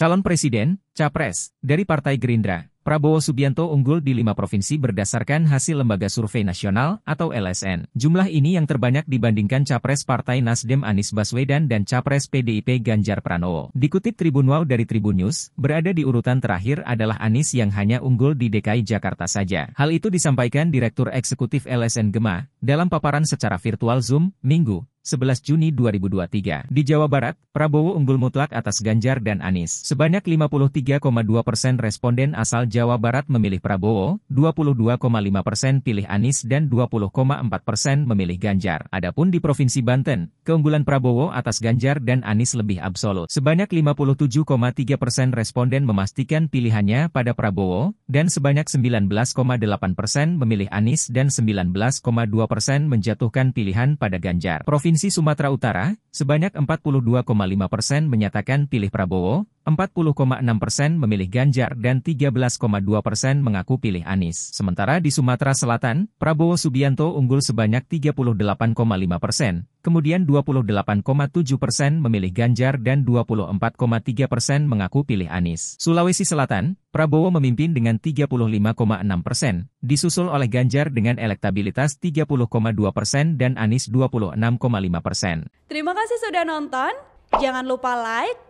Calon Presiden, Capres, dari Partai Gerindra, Prabowo Subianto unggul di lima provinsi berdasarkan hasil Lembaga Survei Nasional atau LSN. Jumlah ini yang terbanyak dibandingkan Capres Partai Nasdem Anies Baswedan dan Capres PDIP Ganjar Pranowo. Dikutip Tribun Wow dari Tribun News, berada di urutan terakhir adalah Anies yang hanya unggul di DKI Jakarta saja. Hal itu disampaikan Direktur Eksekutif LSN Gema dalam paparan secara virtual Zoom, Minggu, 11 Juni 2023. Di Jawa Barat, Prabowo unggul mutlak atas Ganjar dan Anies. Sebanyak 53,2 persen responden asal Jawa Barat memilih Prabowo, 22,5 persen pilih Anies dan 20,4 persen memilih Ganjar. Adapun di Provinsi Banten, keunggulan Prabowo atas Ganjar dan Anies lebih absolut. Sebanyak 57,3 persen responden memastikan pilihannya pada Prabowo, dan sebanyak 19,8 persen memilih Anies dan 19,2 persen menjatuhkan pilihan pada Ganjar. Provinsi Provinsi Sumatera Utara, sebanyak 42,5 persen menyatakan pilih Prabowo, 40,6 persen memilih Ganjar dan 13,2 persen mengaku pilih Anies. Sementara di Sumatera Selatan, Prabowo Subianto unggul sebanyak 38,5 persen, kemudian 28,7 persen memilih Ganjar dan 24,3 persen mengaku pilih Anies. Sulawesi Selatan, Prabowo memimpin dengan 35,6 persen, disusul oleh Ganjar dengan elektabilitas 30,2 persen dan Anies 26,5 persen. Terima kasih sudah nonton, jangan lupa like,